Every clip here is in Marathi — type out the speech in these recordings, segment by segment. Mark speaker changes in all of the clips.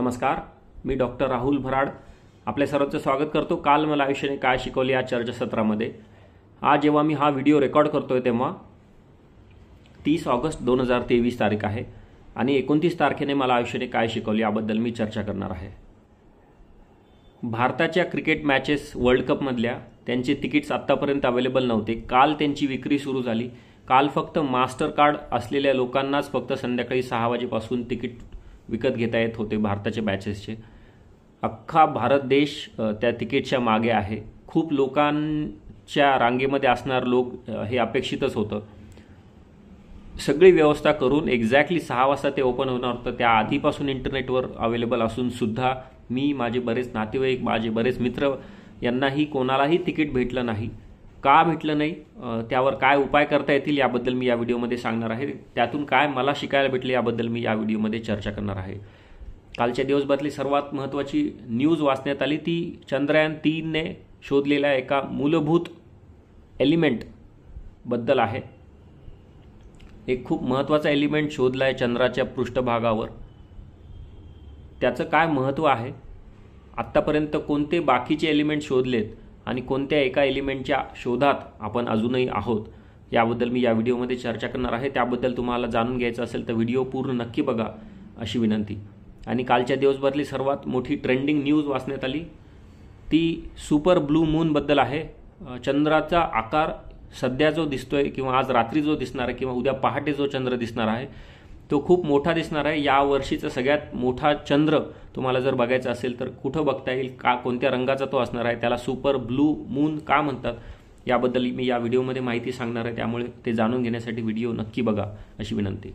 Speaker 1: नमस्कार मी डॉक्टर राहुल भराड आपल्या सर्वांचं स्वागत करतो काल मला आयुष्याने काय शिकवले या चर्चासत्रामध्ये आज जेव्हा मी हा व्हिडिओ रेकॉर्ड करतो आहे तेव्हा तीस ऑगस्ट दोन हजार तेवीस तारीख आहे आणि एकोणतीस तारखेने मला आयुष्याने काय शिकवले याबद्दल मी चर्चा करणार आहे भारताच्या क्रिकेट मॅचेस वर्ल्ड कपमधल्या त्यांचे तिकीट्स आत्तापर्यंत अवेलेबल नव्हते काल त्यांची विक्री सुरू झाली काल फक्त मास्टर कार्ड असलेल्या लोकांनाच फक्त संध्याकाळी सहा वाजेपासून तिकीट विकत घेता येत होते भारताच्या बॅचेसचे अख्खा भारत देश त्या तिकीटच्या मागे आहे खूप लोकांच्या रांगेमध्ये असणार लोक हे अपेक्षितच होतं सगळी व्यवस्था करून एक्झॅक्टली सहा वाजता ते ओपन होणार होतं त्या आधीपासून इंटरनेटवर अवेलेबल असून सुद्धा मी माझे बरेच नातेवाईक माझे बरेच मित्र यांनाही कोणालाही तिकीट भेटलं नाही का भेटलं नाही त्यावर काय उपाय करता येतील याबद्दल मी या व्हिडिओमध्ये सांगणार आहे त्यातून काय मला शिकायला भेटले याबद्दल मी या व्हिडिओमध्ये चर्चा करणार आहे कालच्या दिवसभरातली सर्वात महत्त्वाची न्यूज वाचण्यात आली ती चंद्रयान तीनने शोधलेल्या एका मूलभूत एलिमेंटबद्दल आहे एक खूप महत्त्वाचा एलिमेंट शोधला आहे चंद्राच्या पृष्ठभागावर त्याचं काय महत्त्व आहे आत्तापर्यंत कोणते बाकीचे एलिमेंट शोधलेत आणि कोणत्या एका एलिमेंटच्या शोधात आपण अजूनही आहोत याबद्दल मी या व्हिडिओमध्ये चर्चा करणार आहे त्याबद्दल तुम्हाला जाणून घ्यायचं असेल तर व्हिडिओ पूर्ण नक्की बघा अशी विनंती आणि कालच्या दिवसभरली सर्वात मोठी ट्रेंडिंग न्यूज वाचण्यात आली ती सुपर ब्लू मूनबद्दल आहे चंद्राचा आकार सध्या जो दिसतोय किंवा आज रात्री जो दिसणार आहे किंवा उद्या पहाटे जो चंद्र दिसणार आहे तो खूप मोठा दिसणार आहे या वर्षीचा सगळ्यात मोठा चंद्र तुम्हाला जर बघायचा असेल तर कुठं बघता येईल का कोणत्या रंगाचा तो असणार आहे त्याला सुपर ब्लू मून का म्हणतात याबद्दल मी या व्हिडिओमध्ये माहिती सांगणार आहे त्यामुळे ते जाणून घेण्यासाठी व्हिडिओ नक्की बघा अशी विनंती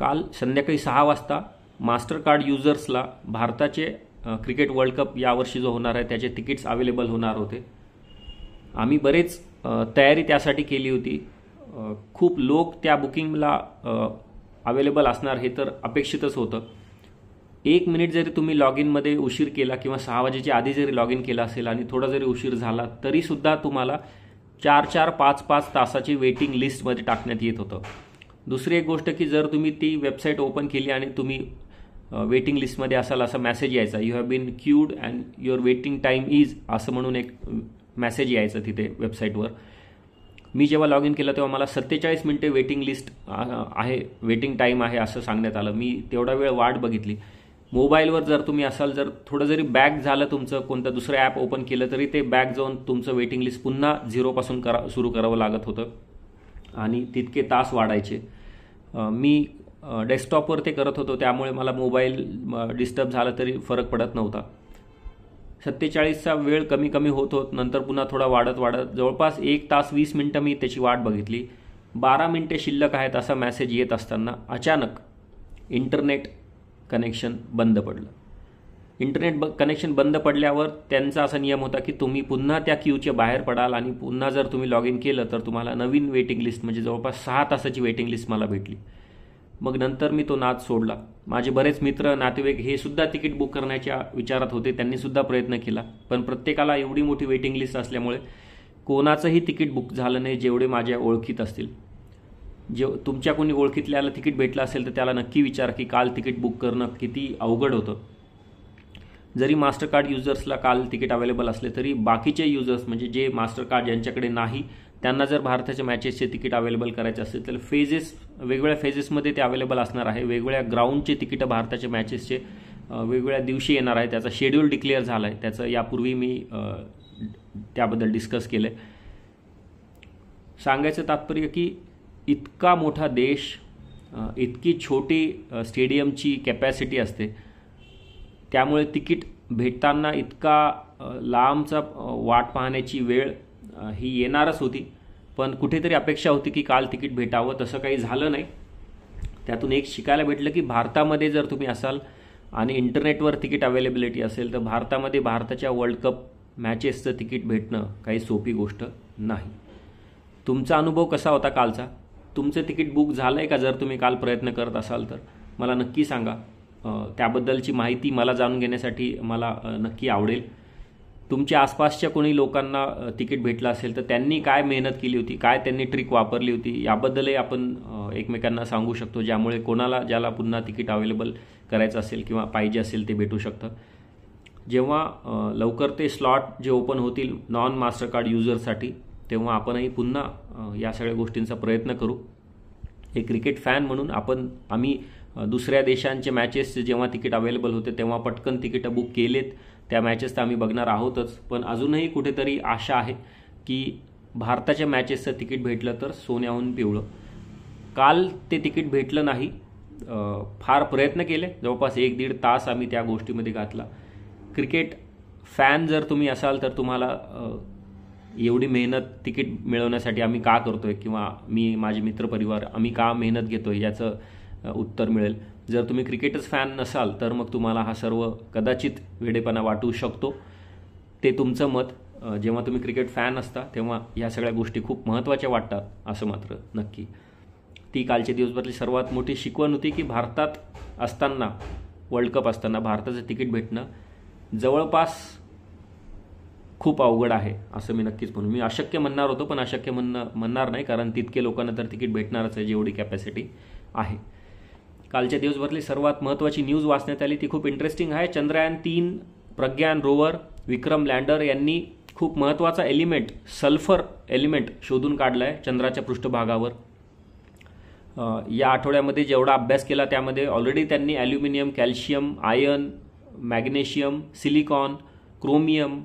Speaker 1: काल संध्याकाळी सहा वाजता मास्टर कार्ड युजर्सला भारताचे क्रिकेट वर्ल्ड कप यावर्षी जो होणार आहे त्याचे तिकीट्स अवेलेबल होणार होते आम्ही बरेच तयारी त्यासाठी केली होती खूप लोक त्या बुकिंगला अवेलेबल असणार हे तर अपेक्षितच होतं एक मिनिट जरी तुम्ही लॉग इनमध्ये उशीर केला किंवा सहा वाजेच्या आधी जरी लॉग इन केला असेल आणि थोडा जरी उशीर झाला तरीसुद्धा तुम्हाला चार चार पाच पाच तासाची वेटिंग लिस्टमध्ये टाकण्यात येत होतं दुसरी एक गोष्ट की जर तुम्ही ती वेबसाईट ओपन केली आणि तुम्ही वेटिंग लिस्टमध्ये असाल असा मेसेज यायचा you have been queued and your waiting time is असं म्हणून एक मेसेज यायचा तिथे वेबसाईटवर मी जेव्हा लॉग इन केलं तेव्हा मला सत्तेचाळीस मिनटे वेटिंग लिस्ट आहे वेटिंग टाईम आहे असं सांगण्यात आलं मी तेवढा वेळ वाट बघितली मोबाईलवर जर तुम्ही असाल जर थोडं जरी बॅक झालं तुमचं कोणतं दुसरं ॲप ओपन केलं तरी ते बॅक जाऊन तुमचं वेटिंग लिस्ट पुन्हा झिरोपासून करा सुरू करावं लागत होतं आणि तितके तास वाढायचे मी डेस्कटॉपवर ते करत होतो त्यामुळे मला मोबाईल डिस्टर्ब झाला तरी फरक पडत नव्हता सत्तेचाळीसचा वेळ कमी कमी होत होत नंतर पुन्हा थोडा वाढत वाढत जवळपास एक तास वीस मिनटं मी त्याची वाट बघितली बारा मिनटे शिल्लक आहेत असा मॅसेज येत असताना अचानक इंटरनेट कनेक्शन बंद पडलं इंटरनेट ब कनेक्शन बंद पडल्यावर त्यांचा असा नियम होता की तुम्ही पुन्हा त्या क्यूच्या बाहेर पडाल आणि पुन्हा जर तुम्ही लॉग इन केलं तर तुम्हाला नवीन वेटिंग लिस्ट म्हणजे जवळपास सहा तासाची वेटिंग लिस्ट मला भेटली मग नंतर मी तो नाद सोडला माझे बरेच मित्र नातेवाईक हे सुद्धा तिकीट बुक करण्याच्या विचारात होते त्यांनी सुद्धा प्रयत्न केला पण प्रत्येकाला एवढी मोठी वेटिंग लिस्ट असल्यामुळे कोणाचंही तिकीट बुक झालं नाही जेवढे माझ्या ओळखीत असतील जे तुमच्या कोणी ओळखीतल्याला तिकीट भेटलं असेल तर त्याला नक्की विचार की काल तिकीट बुक करणं किती अवघड होतं जरी मास्टरकार्ड युजर्सला काल तिकीट अवेलेबल असले तरी बाकीचे युजर्स म्हणजे जे मास्टरकार्ड ज्यांच्याकडे नाही त्यांना जर भारताच्या मॅचेसचे तिकीट अवेलेबल करायचे असेल तर फेजेस वेगवेगळ्या फेजेसमध्ये ते अवेलेबल असणार आहे वेगवेगळ्या ग्राउंडचे तिकीटं भारताच्या मॅचेसचे वेगवेगळ्या दिवशी येणार आहे त्याचा शेड्यूल डिक्लेअर झाला आहे त्याचं यापूर्वी मी त्याबद्दल डिस्कस केलं आहे सांगायचं तात्पर्य की इतका मोठा देश इतकी छोटी स्टेडियमची कॅपॅसिटी असते त्यामुळे तिकीट भेटताना इतका लांबचा वाट पाहण्याची वेळ ही येणारच होती पण कुठेतरी अपेक्षा होती की काल तिकीट भेटावं तसं काही झालं नाही त्यातून एक शिकायला भेटलं की भारतामध्ये जर तुम्ही असाल आणि इंटरनेटवर तिकीट अवेलेबिलिटी असेल तर भारतामध्ये भारताच्या वर्ल्ड कप मॅचेसचं तिकीट भेटणं काही सोपी गोष्ट नाही तुमचा अनुभव कसा होता कालचा तुमचं तिकीट बुक झालं आहे का जर तुम्ही काल प्रयत्न करत असाल तर मला नक्की सांगा त्याबद्दलची माहिती मला जाणून घेण्यासाठी मला नक्की आवडेल तुमच्या आसपासच्या कोणी लोकांना तिकीट भेटलं असेल तर त्यांनी काय मेहनत केली होती काय त्यांनी ट्रिक वापरली होती याबद्दलही आपण एकमेकांना सांगू शकतो ज्यामुळे कोणाला ज्याला पुन्हा तिकीट अवेलेबल करायचं असेल किंवा पाहिजे असेल ते भेटू शकतं जेव्हा लवकर ते स्लॉट जे ओपन होतील नॉन मास्टरकार्ड युजरसाठी तेव्हा आपणही पुन्हा या सगळ्या गोष्टींचा प्रयत्न करू एक क्रिकेट फॅन म्हणून आपण आम्ही दुसऱ्या देशांचे मॅचेस जेव्हा तिकीट अवेलेबल होते तेव्हा पटकन तिकीटं बुक केलेत त्या मॅचेस तर आम्ही बघणार आहोतच पण अजूनही कुठेतरी आशा आहे की भारताच्या मॅचेसचं तिकीट भेटलं तर सोन्याहून पिवळं काल ते तिकीट भेटलं नाही फार प्रयत्न केले जवळपास एक दीड तास आम्ही त्या गोष्टीमध्ये घातला क्रिकेट फॅन जर तुम्ही असाल तर तुम्हाला एवढी मेहनत तिकीट मिळवण्यासाठी आम्ही का करतोय किंवा मी माझे मित्रपरिवार आम्ही का मेहनत घेतोय याचं उत्तर मिळेल जर तुम्ही क्रिकेटच फॅन नसाल तर मग तुम्हाला हा सर्व कदाचित वेडेपणा वाटू शकतो ते तुमचं मत जेव्हा तुम्ही क्रिकेट फॅन असता तेव्हा ह्या सगळ्या गोष्टी खूप महत्त्वाच्या वाटतात असं मात्र नक्की ती कालच्या दिवसभरातली सर्वात मोठी शिकवण होती की भारतात असताना वर्ल्ड कप असताना भारताचं तिकीट भेटणं जवळपास खूप अवघड आहे असं मी नक्कीच म्हणू मी अशक्य म्हणणार होतो पण अशक्य म्हणणं म्हणणार नाही कारण तितके लोकांना तर तिकीट भेटणारच आहे जेवढी कॅपॅसिटी आहे कालच्या दिवसभरली सर्वात महत्त्वाची न्यूज वाचण्यात आली ती खूप इंटरेस्टिंग आहे चंद्रयान तीन प्रज्ञान रोवर विक्रम लँडर यांनी खूप महत्त्वाचा एलिमेंट सल्फर एलिमेंट शोधून काढला आहे चंद्राच्या पृष्ठभागावर या आठवड्यामध्ये जेवढा अभ्यास केला त्यामध्ये ऑलरेडी त्यांनी aluminium calcium iron magnesium silicon chromium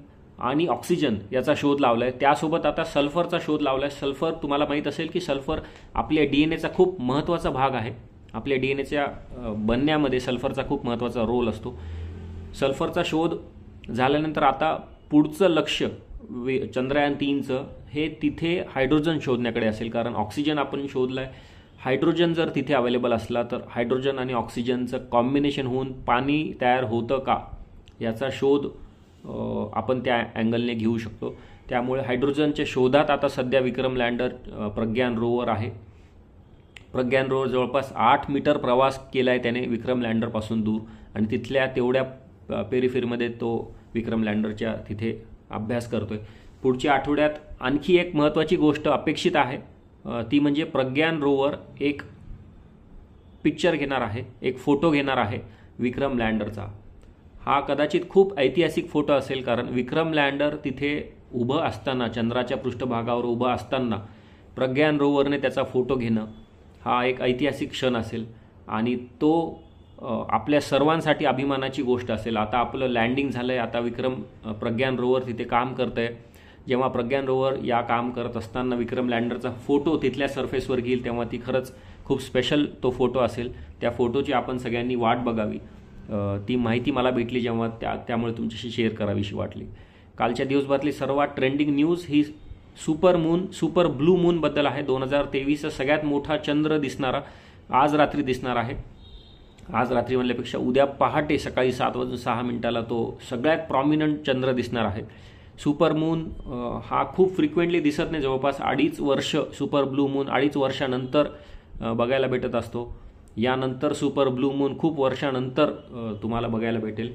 Speaker 1: आणि ऑक्सिजन याचा शोध लावला आहे त्यासोबत आता सल्फरचा शोध लावला आहे सल्फर तुम्हाला माहीत असेल की सल्फर आपल्या डी एन एचा खूप महत्त्वाचा भाग आहे आपल्या डी एन एच्या बनण्यामध्ये सल्फरचा खूप महत्त्वाचा रोल असतो सल्फरचा शोध झाल्यानंतर आता पुढचं लक्ष वे चंद्रयान तीनचं हे तिथे हायड्रोजन शोधण्याकडे असेल कारण ऑक्सिजन आपण शोधला आहे हायड्रोजन जर तिथे अवेलेबल असला तर हायड्रोजन आणि ऑक्सिजनचं कॉम्बिनेशन होऊन पाणी तयार होतं का याचा शोध आपण त्या अँगलने घेऊ शकतो त्यामुळे हायड्रोजनच्या शोधात आता सध्या विक्रम लँडर प्रज्ञान रोवर आहे प्रज्ञान रोवर जवळपास आठ मीटर प्रवास केला आहे त्याने विक्रम लँडरपासून दूर आणि तिथल्या तेवढ्या पेरीफेरीमध्ये तो विक्रम लँडरच्या तिथे अभ्यास करतो आहे पुढच्या आठवड्यात आणखी एक महत्त्वाची गोष्ट अपेक्षित आहे ती म्हणजे प्रज्ञान रोवर एक पिक्चर घेणार आहे एक फोटो घेणार आहे विक्रम लँडरचा हा कदाचित खूप ऐतिहासिक फोटो असेल कारण विक्रम लँडर तिथे उभं असताना चंद्राच्या पृष्ठभागावर उभं असताना प्रज्ञान रोवरने त्याचा फोटो घेणं हा एक ऐतिहासिक क्षण असेल आणि तो आपल्या सर्वांसाठी अभिमानाची गोष्ट असेल आता आपलं लँडिंग झालं आहे आता विक्रम प्रज्ञान रोवर तिथे काम करत आहे जेव्हा प्रज्ञान रोवर या काम करत असताना विक्रम लँडरचा फोटो तिथल्या सरफेसवर घेईल तेव्हा ती खरंच खूप स्पेशल तो फोटो असेल त्या फोटोची आपण सगळ्यांनी वाट बघावी ती माहिती मला भेटली जेव्हा त्या त्यामुळे तुमच्याशी शेअर करावीशी वाटली कालच्या दिवसभरातली सर्वात ट्रेंडिंग न्यूज ही super moon super blue moon बद्दल आहे दोन हजार तेवीसचा सगळ्यात मोठा चंद्र दिसणारा आज रात्री दिसणार आहे आज रात्री म्हणल्यापेक्षा उद्या पहाटे सकाळी सात वाजून सहा मिनिटाला तो सगळ्यात प्रॉमिनंट चंद्र दिसणार आहे सुपर मून हा खूप फ्रिक्वेंटली दिसत नाही जवळपास अडीच वर्ष सुपर ब्लू मून अडीच वर्षानंतर बघायला भेटत असतो यानंतर सुपर ब्लू मून खूप वर्षानंतर तुम्हाला बघायला भेटेल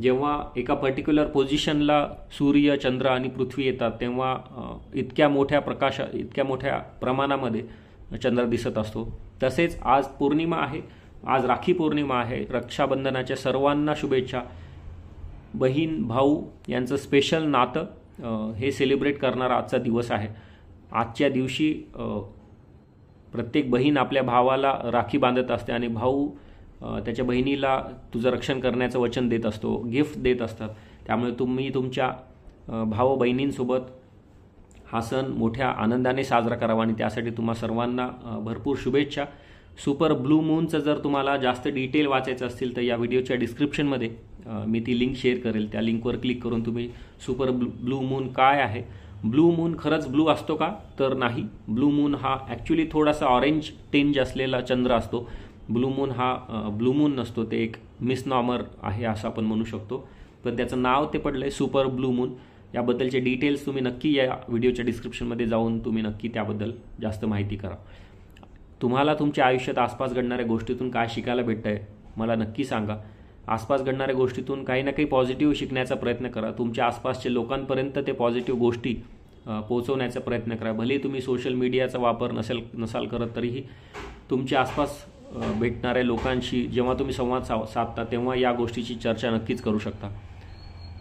Speaker 1: जेव्हा एका पर्टिक्युलर पोझिशनला सूर्य चंद्र आणि पृथ्वी येतात तेव्हा इतक्या मोठ्या प्रकाशा इतक्या मोठ्या प्रमाणामध्ये चंद्र दिसत असतो तसेच आज पौर्णिमा आहे आज राखी पौर्णिमा आहे रक्षाबंधनाच्या सर्वांना शुभेच्छा बहीण भाऊ यांचं स्पेशल नातं हे सेलिब्रेट करणारा आजचा दिवस आहे आजच्या दिवशी प्रत्येक बहीण आपल्या भावाला राखी बांधत असते आणि भाऊ त्याच्या बहिणीला तुझं रक्षण करण्याचं वचन देत असतो गिफ्ट देत असतात त्यामुळे तुम्ही तुमच्या भाव बहिणींसोबत हा सण मोठ्या आनंदाने साजरा करावा आणि त्यासाठी तुम्हा सर्वांना भरपूर शुभेच्छा सुपर ब्लू मूनचं जर तुम्हाला जास्त डिटेल वाचायचं असतील तर या व्हिडिओच्या डिस्क्रिप्शनमध्ये मी ती लिंक शेअर करेल त्या लिंकवर क्लिक करून तुम्ही सुपर ब्लू ब्लू मून काय आहे ब्लू मून खरंच ब्लू असतो का तर नाही ब्लू मून हा ॲक्च्युली थोडासा ऑरेंज टेंज असलेला चंद्र असतो ब्लूमून हा ब्लूमून नसतो ते एक मिसनॉमर आहे असं आपण म्हणू शकतो पण त्याचं नाव ते पडलं आहे सुपर ब्लूमून याबद्दलचे डिटेल्स तुम्ही नक्की या व्हिडिओच्या डिस्क्रिप्शनमध्ये जाऊन तुम्ही नक्की त्याबद्दल जास्त माहिती करा तुम्हाला तुमच्या आयुष्यात आसपास घडणाऱ्या गोष्टीतून काय शिकायला भेटतं आहे मला नक्की सांगा आसपास घडणाऱ्या गोष्टीतून काही ना काही पॉझिटिव्ह शिकण्याचा प्रयत्न करा तुमच्या आसपासचे लोकांपर्यंत ते पॉझिटिव्ह गोष्टी पोचवण्याचा प्रयत्न करा भले तुम्ही सोशल मीडियाचा वापर नसेल नसाल करत तरीही तुमच्या आसपास भेटणाऱ्या लोकांशी जेव्हा तुम्ही संवाद सा साधता तेव्हा या गोष्टीची चर्चा नक्कीच करू शकता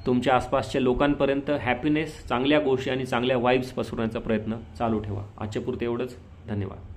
Speaker 1: तुमच्या आसपासच्या लोकांपर्यंत हॅपीनेस चांगल्या गोष्टी आणि चांगल्या वाईब्स पसरवण्याचा प्रयत्न चालू ठेवा आजच्या पुरते एवढंच धन्यवाद